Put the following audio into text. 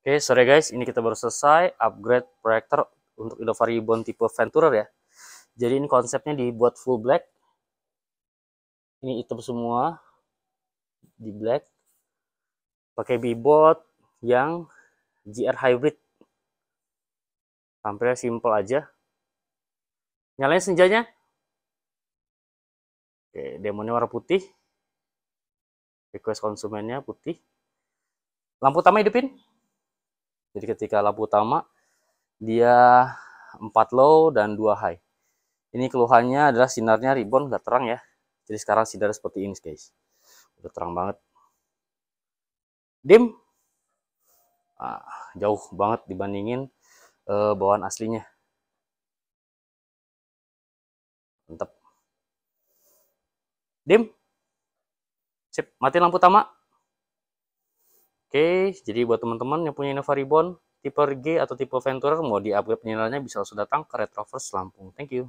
Oke, okay, sore guys, ini kita baru selesai upgrade proyektor untuk Innova Ribbon tipe Venturer ya. Jadi ini konsepnya dibuat full black. Ini hitam semua di black. Pakai bibot yang GR hybrid. Tampilnya simple aja. Nyalain senjanya. Oke, demonya warna putih. Request konsumennya putih. Lampu utama hidupin. Jadi ketika lampu utama dia 4 low dan 2 high. Ini keluhannya adalah sinarnya ribbon nggak terang ya. Jadi sekarang sinar seperti ini guys. Udah terang banget. Dim. Ah, jauh banget dibandingin uh, bawaan aslinya. Mantap. Dim. Sip, mati lampu utama. Oke, jadi buat teman-teman yang punya Innova Ribbon, tipe RG atau tipe Venturer mau di-upgrade penyinarannya bisa langsung datang ke Retroverse Lampung. Thank you.